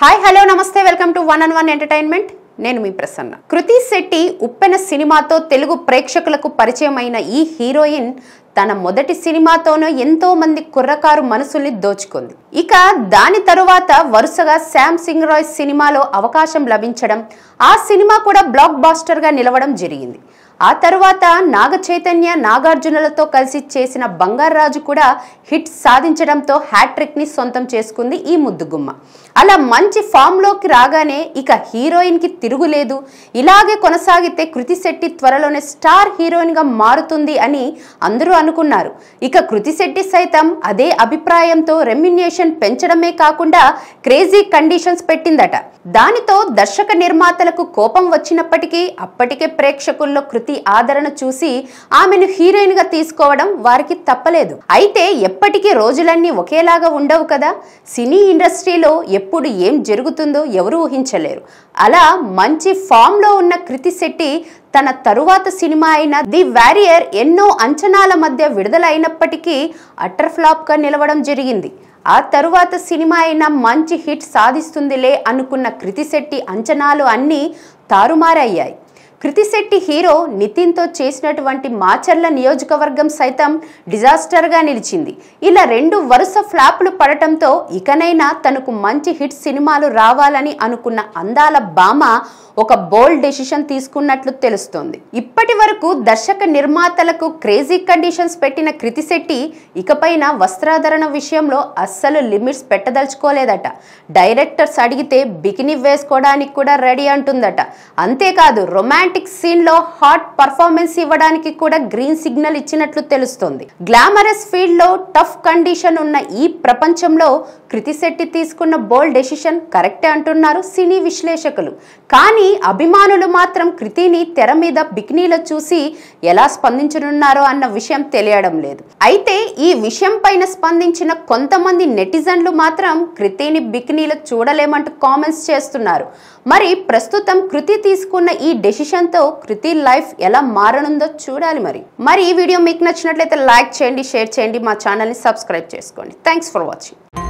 hi hello నమస్తే welcome to one and one entertainment నేను మీ ప్రసన్న కృతి శెట్టి ఉప్పెన సినిమాతో తెలుగు ప్రేక్షకులకు పరిచయం ఈ హీరోయిన్ తన మొదటి సినిమాతోనూ ఎంతో మంది కుర్రకారు మనసుల్ని దోచుకుంది ఇక దాని తరువాత వరుసగా శామ్ సింగ్ రాయ్ సినిమాలో అవకాశం లభించడం ఆ సినిమా కూడా బ్లాక్ బాస్టర్గా నిలవడం జరిగింది ఆ తరువాత నాగ చైతన్య నాగార్జునులతో కలిసి చేసిన బంగారాజు కూడా హిట్ సాధించడంతో హ్యాట్రిక్ని సొంతం చేసుకుంది ఈ ముద్దుగుమ్మ అలా మంచి ఫామ్లోకి రాగానే ఇక హీరోయిన్కి తిరుగులేదు ఇలాగే కొనసాగితే కృతి శెట్టి త్వరలోనే స్టార్ హీరోయిన్గా మారుతుంది అని అందరూ అనుకున్నారు ఇక కృతి శెట్టి సైతం అదే అభిప్రాయంతో రెమ్యునేషన్ పెంచడమే కాకుండా క్రేజీ కండిషన్స్ పెట్టిందట దానితో దర్శక నిర్మాతలకు కోపం వచ్చినప్పటికీ అప్పటికే ప్రేక్షకుల్లో కృతి ఆదరణ చూసి ఆమెను హీరోయిన్ గా తీసుకోవడం వారికి తప్పలేదు అయితే ఎప్పటికీ రోజులన్నీ ఒకేలాగా ఉండవు కదా సినీ ఇండస్ట్రీలో ఎప్పుడు ఏం జరుగుతుందో ఎవరూ ఊహించలేరు అలా మంచి ఫామ్ లో ఉన్న కృతి శెట్టి తన తరువాత సినిమా అయిన ది వారియర్ ఎన్నో అంచనాల మధ్య విడుదలైనప్పటికీ అటర్ ఫ్లాప్గా నిలవడం జరిగింది ఆ తరువాత సినిమా అయినా మంచి హిట్ సాధిస్తుందిలే అనుకున్న కృతి శెట్టి అంచనాలు అన్నీ తారుమారయ్యాయి కృతిశెట్టి హీరో నితిన్తో చేసినటువంటి మాచర్ల నియోజకవర్గం సైతం డిజాస్టర్గా నిలిచింది ఇలా రెండు వరుస ఫ్లాపులు పడటంతో ఇకనైనా తనకు మంచి హిట్ సినిమాలు రావాలని అనుకున్న అందాల బామ ఒక బోల్డ్ డెసిషన్ తీసుకున్నట్లు తెలుస్తోంది ఇప్పటి వరకు దర్శక నిర్మాతలకు క్రేజీ కండిషన్స్ పెట్టిన కృతిశెట్టి ఇకపైన వస్త్రాధరణ విషయంలో అస్సలు లిమిట్స్ పెట్టదలుచుకోలేదట డైరెక్టర్స్ అడిగితే బికినీ వేసుకోవడానికి కూడా రెడీ అంటుందట అంతేకాదు రొమాంటిక్ రొమాంటిక్ సీన్ లో హాట్ పర్ఫార్మెన్స్ ఇవ్వడానికి కూడా గ్రీన్ సిగ్నల్ ఇచ్చినట్లు తెలుస్తోంది గ్లామరస్ ఫీల్డ్ లో టఫ్ కండిషన్ ఉన్న ఈ ప్రపంచంలో కృతి శెట్టి తీసుకున్న బోల్డ్ డెసిషన్ కరెక్టే అంటున్నారు సినీ విశ్లేషకులు కానీ అభిమానులు మాత్రం కృతిని తెర మీద బిక్నీలో చూసి ఎలా స్పందించనున్నారో అన్న విషయం తెలియడం లేదు అయితే ఈ విషయం పైన స్పందించిన కొంతమంది నెటిజన్లు మాత్రం కృతిని బిక్నీలో చూడలేమంటూ కామెంట్స్ చేస్తున్నారు మరి ప్రస్తుతం కృతి తీసుకున్న ఈ డెసిషన్ తో కృతి లైఫ్ ఎలా మారనుందో చూడాలి మరి మరి ఈ వీడియో మీకు నచ్చినట్లయితే లైక్ చేయండి షేర్ చేయండి మా ఛానల్ని సబ్స్క్రైబ్ చేసుకోండి థ్యాంక్స్ ఫర్ వాచింగ్